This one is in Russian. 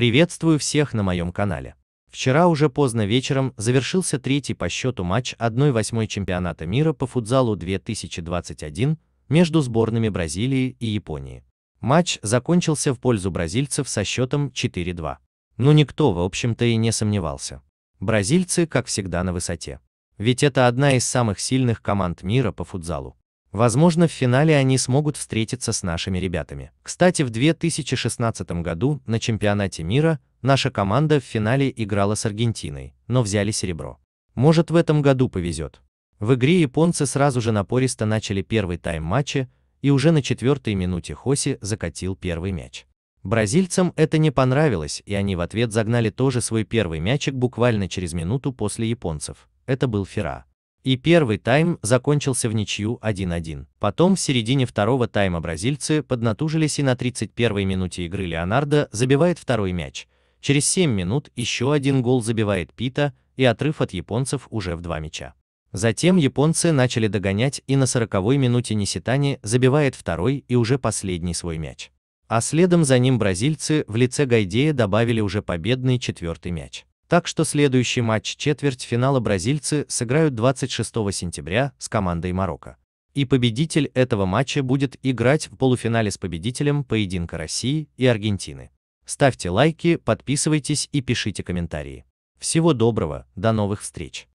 Приветствую всех на моем канале. Вчера уже поздно вечером завершился третий по счету матч 1-8 чемпионата мира по футзалу 2021 между сборными Бразилии и Японии. Матч закончился в пользу бразильцев со счетом 4-2. Но ну, никто, в общем-то, и не сомневался. Бразильцы, как всегда, на высоте. Ведь это одна из самых сильных команд мира по футзалу. Возможно, в финале они смогут встретиться с нашими ребятами. Кстати, в 2016 году на чемпионате мира наша команда в финале играла с Аргентиной, но взяли серебро. Может в этом году повезет. В игре японцы сразу же напористо начали первый тайм матча, и уже на четвертой минуте Хоси закатил первый мяч. Бразильцам это не понравилось, и они в ответ загнали тоже свой первый мячик буквально через минуту после японцев. Это был Фера. И первый тайм закончился в ничью 1-1. Потом в середине второго тайма бразильцы поднатужились и на 31-й минуте игры Леонардо забивает второй мяч. Через 7 минут еще один гол забивает Пита, и отрыв от японцев уже в два мяча. Затем японцы начали догонять и на 40-й минуте Ниситани забивает второй и уже последний свой мяч. А следом за ним бразильцы в лице Гайдея добавили уже победный четвертый мяч. Так что следующий матч четвертьфинала бразильцы сыграют 26 сентября с командой Марокко. И победитель этого матча будет играть в полуфинале с победителем поединка России и Аргентины. Ставьте лайки, подписывайтесь и пишите комментарии. Всего доброго, до новых встреч!